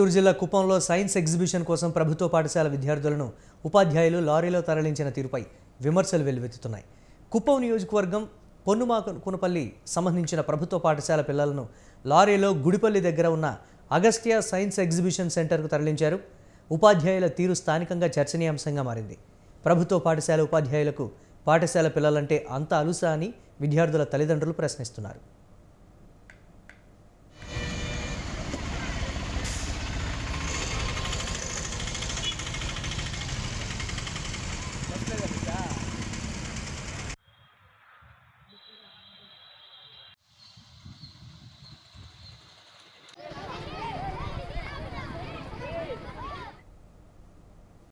చిత్తూరు జిల్లా కుప్పంలో science exhibition కోసం ప్రభుత్వ పాఠశాల విద్యార్థులను ఉపాధ్యాయులు లారీలో తరలించిన తీరుపై విమర్శలు వెల్లువెత్తుతున్నాయి కుప్పం నియోజకవర్గం పొన్నుమాక కునపల్లి సంబంధించిన ప్రభుత్వ పాఠశాల పిల్లలను లారీలో గుడిపల్లి దగ్గర ఉన్న అగస్టియా సైన్స్ ఎగ్జిబిషన్ సెంటర్కు తరలించారు ఉపాధ్యాయుల తీరు స్థానికంగా చర్చనీయాంశంగా మారింది ప్రభుత్వ పాఠశాల ఉపాధ్యాయులకు పాఠశాల పిల్లలంటే అంత అలుసా అని విద్యార్థుల తల్లిదండ్రులు ప్రశ్నిస్తున్నారు